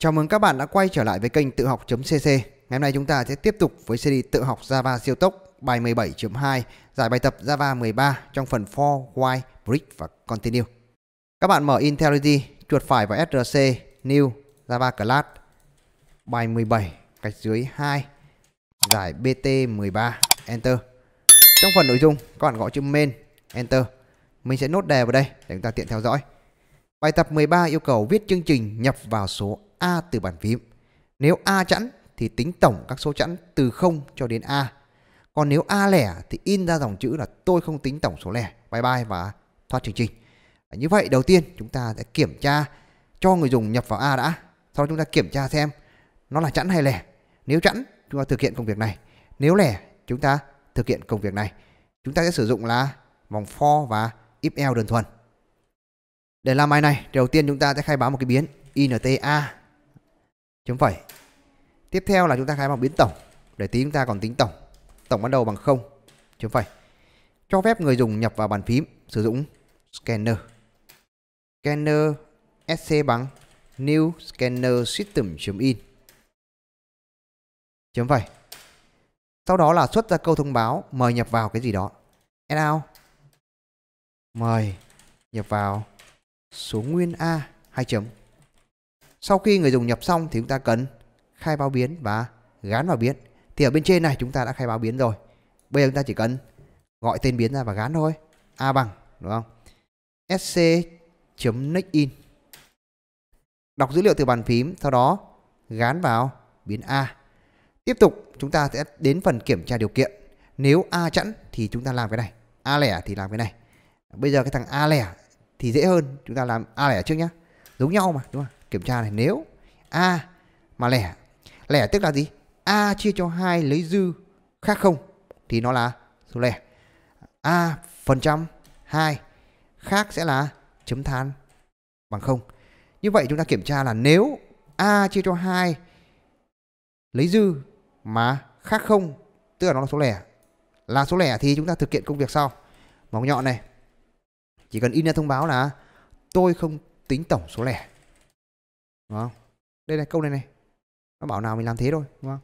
Chào mừng các bạn đã quay trở lại với kênh tự học.cc Ngày hôm nay chúng ta sẽ tiếp tục với series tự học Java siêu tốc bài 17.2 giải bài tập Java 13 trong phần for, while, break và continue Các bạn mở IntelliJ, chuột phải vào src, new, Java class bài 17 cách dưới 2 giải BT13 Enter Trong phần nội dung các bạn gõ chữ main Enter Mình sẽ nốt đề vào đây để chúng ta tiện theo dõi Bài tập 13 yêu cầu viết chương trình nhập vào số A từ bàn phím. Nếu A chẵn thì tính tổng các số chẵn từ 0 cho đến A. Còn nếu A lẻ thì in ra dòng chữ là tôi không tính tổng số lẻ. Bye bye và thoát chương trình. Như vậy đầu tiên chúng ta sẽ kiểm tra cho người dùng nhập vào A đã. Sau đó chúng ta kiểm tra xem nó là chẵn hay lẻ. Nếu chẵn chúng ta thực hiện công việc này. Nếu lẻ chúng ta thực hiện công việc này. Chúng ta sẽ sử dụng là vòng for và if else đơn thuần. Để làm bài này, đầu tiên chúng ta sẽ khai báo một cái biến int a chấm phẩy tiếp theo là chúng ta khai bằng biến tổng để tí chúng ta còn tính tổng tổng ban đầu bằng 0 chấm phẩy cho phép người dùng nhập vào bàn phím sử dụng scanner scanner sc bằng new scanner system in chấm phẩy sau đó là xuất ra câu thông báo mời nhập vào cái gì đó allow mời nhập vào số nguyên a 2 chấm sau khi người dùng nhập xong thì chúng ta cần khai báo biến và gán vào biến. Thì ở bên trên này chúng ta đã khai báo biến rồi. Bây giờ chúng ta chỉ cần gọi tên biến ra và gán thôi. A bằng, đúng không? sc.nextin Đọc dữ liệu từ bàn phím, sau đó gán vào biến A. Tiếp tục chúng ta sẽ đến phần kiểm tra điều kiện. Nếu A chẵn thì chúng ta làm cái này, A lẻ thì làm cái này. Bây giờ cái thằng A lẻ thì dễ hơn, chúng ta làm A lẻ trước nhá. Giống nhau mà, đúng không? Kiểm tra này nếu A mà lẻ Lẻ tức là gì? A chia cho 2 lấy dư khác không Thì nó là số lẻ A phần trăm 2 Khác sẽ là chấm than bằng không Như vậy chúng ta kiểm tra là nếu A chia cho 2 lấy dư mà khác không Tức là nó là số lẻ Là số lẻ thì chúng ta thực hiện công việc sau Móng nhọn này Chỉ cần in ra thông báo là tôi không tính tổng số lẻ đúng không đây này câu này này nó bảo nào mình làm thế thôi đúng không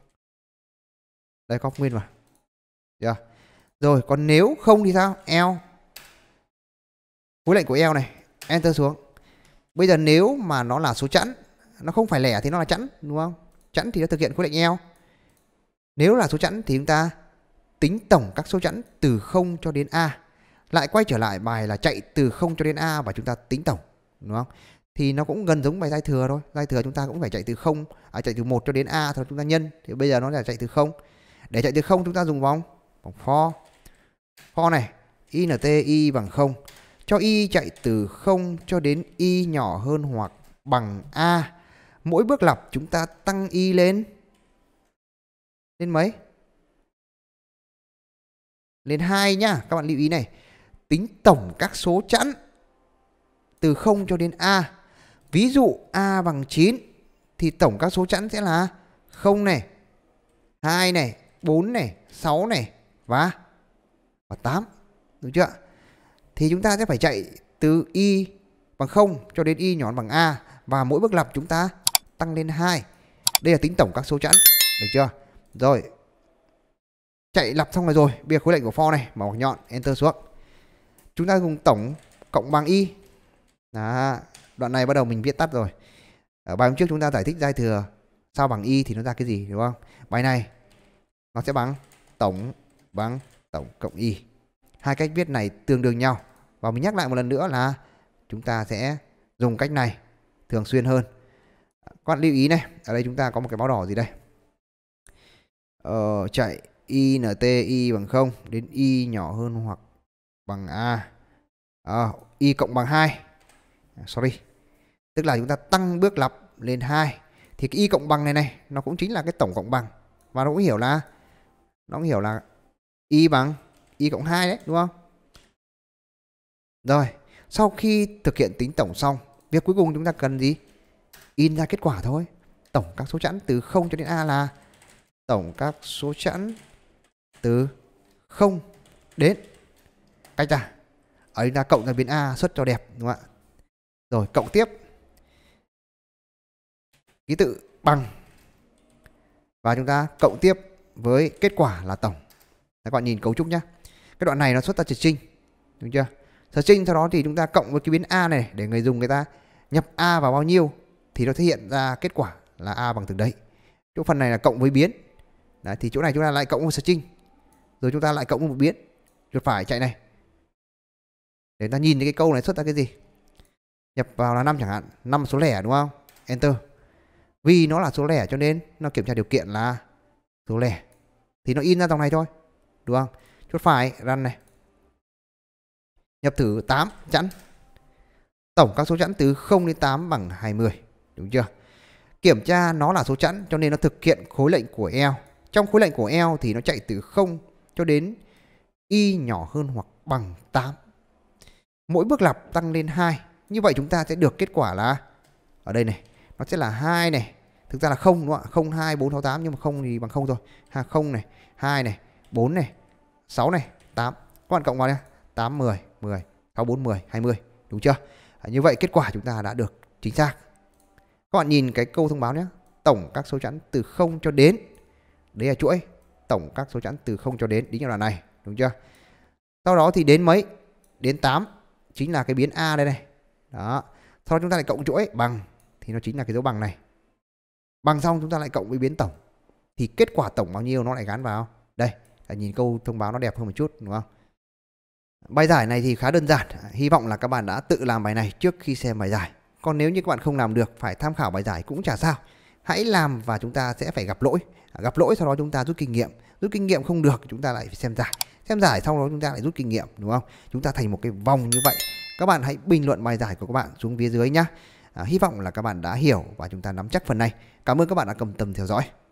đây có nguyên mà yeah. rồi còn nếu không thì sao eo khối lệnh của eo này enter xuống bây giờ nếu mà nó là số chẵn nó không phải lẻ thì nó là chẵn đúng không chẵn thì nó thực hiện khối lệnh eo nếu là số chẵn thì chúng ta tính tổng các số chẵn từ 0 cho đến a lại quay trở lại bài là chạy từ 0 cho đến a và chúng ta tính tổng đúng không thì nó cũng gần giống bài giai thừa thôi giai thừa chúng ta cũng phải chạy từ không à, chạy từ 1 cho đến a thôi chúng ta nhân thì bây giờ nó là chạy từ không để chạy từ không chúng ta dùng vòng vòng for for này int y bằng không cho y chạy từ không cho đến y nhỏ hơn hoặc bằng a mỗi bước lặp chúng ta tăng y lên lên mấy lên hai nhá các bạn lưu ý này tính tổng các số chẵn từ 0 cho đến a Ví dụ A bằng 9 thì tổng các số chẵn sẽ là 0 này, 2 này, 4 này, 6 này và, và 8. Đúng chưa? Thì chúng ta sẽ phải chạy từ Y bằng 0 cho đến Y nhỏ bằng A và mỗi bước lập chúng ta tăng lên 2. Đây là tính tổng các số chẵn. Được chưa? Rồi. Chạy lập xong rồi rồi. Bây khối lệnh của for này màu nhọn enter xuống. Chúng ta dùng tổng cộng bằng y. Đó, đoạn này bắt đầu mình viết tắt rồi ở bài hôm trước chúng ta giải thích giai thừa sao bằng y thì nó ra cái gì đúng không bài này nó sẽ bằng tổng bằng tổng cộng y hai cách viết này tương đương nhau và mình nhắc lại một lần nữa là chúng ta sẽ dùng cách này thường xuyên hơn các bạn lưu ý này ở đây chúng ta có một cái báo đỏ gì đây ờ, chạy int y bằng 0 đến y nhỏ hơn hoặc bằng a à, y cộng bằng 2 À, sorry tức là chúng ta tăng bước lặp lên 2 thì cái y cộng bằng này này nó cũng chính là cái tổng cộng bằng và nó cũng hiểu là nó cũng hiểu là y bằng y cộng 2 đấy đúng không rồi sau khi thực hiện tính tổng xong việc cuối cùng chúng ta cần gì in ra kết quả thôi tổng các số chẵn từ 0 cho đến a là tổng các số chẵn từ 0 đến cách à ấy là cộng ra biến a xuất cho đẹp đúng không ạ rồi cộng tiếp ký tự bằng và chúng ta cộng tiếp với kết quả là tổng các bạn nhìn cấu trúc nhé cái đoạn này nó xuất ra trừ trinh đúng chưa sở trinh sau đó thì chúng ta cộng với cái biến a này để người dùng người ta nhập a vào bao nhiêu thì nó thể hiện ra kết quả là a bằng từng đấy chỗ phần này là cộng với biến đấy, thì chỗ này chúng ta lại cộng với sở trinh rồi chúng ta lại cộng với một biến chuột phải chạy này để ta nhìn thấy cái câu này xuất ra cái gì nhập vào là 5 chẳng hạn 5 số lẻ đúng không enter vì nó là số lẻ cho nên nó kiểm tra điều kiện là số lẻ thì nó in ra dòng này thôi đúng không chốt phải run này nhập thử 8 chẵn tổng các số chẵn từ 0 đến 8 bằng 20 đúng chưa kiểm tra nó là số chẵn cho nên nó thực hiện khối lệnh của L trong khối lệnh của L thì nó chạy từ 0 cho đến y nhỏ hơn hoặc bằng 8 mỗi bước lặp tăng lên 2 như vậy chúng ta sẽ được kết quả là ở đây này, nó sẽ là 2 này. Thực ra là không đúng không ạ? 0 2 4 6 8 nhưng mà không thì bằng không rồi. Ha 0 này, 2 này, 4 này, 6 này, 8. Các bạn cộng vào nhé. 8 10 10 6 4 10 20 đúng chưa? À, như vậy kết quả chúng ta đã được chính xác. Các bạn nhìn cái câu thông báo nhé. Tổng các số chẵn từ 0 cho đến đấy là chuỗi tổng các số chẵn từ 0 cho đến đến giai đoạn này đúng chưa? Sau đó thì đến mấy? Đến 8 chính là cái biến A đây này đó sau đó chúng ta lại cộng chuỗi bằng thì nó chính là cái dấu bằng này bằng xong chúng ta lại cộng với biến tổng thì kết quả tổng bao nhiêu nó lại gắn vào đây nhìn câu thông báo nó đẹp hơn một chút đúng không bài giải này thì khá đơn giản hy vọng là các bạn đã tự làm bài này trước khi xem bài giải còn nếu như các bạn không làm được phải tham khảo bài giải cũng chả sao hãy làm và chúng ta sẽ phải gặp lỗi gặp lỗi sau đó chúng ta rút kinh nghiệm rút kinh nghiệm không được chúng ta lại phải xem giải xem giải xong đó chúng ta lại rút kinh nghiệm đúng không chúng ta thành một cái vòng như vậy các bạn hãy bình luận bài giải của các bạn xuống phía dưới nhé. À, hy vọng là các bạn đã hiểu và chúng ta nắm chắc phần này. Cảm ơn các bạn đã cầm tâm theo dõi.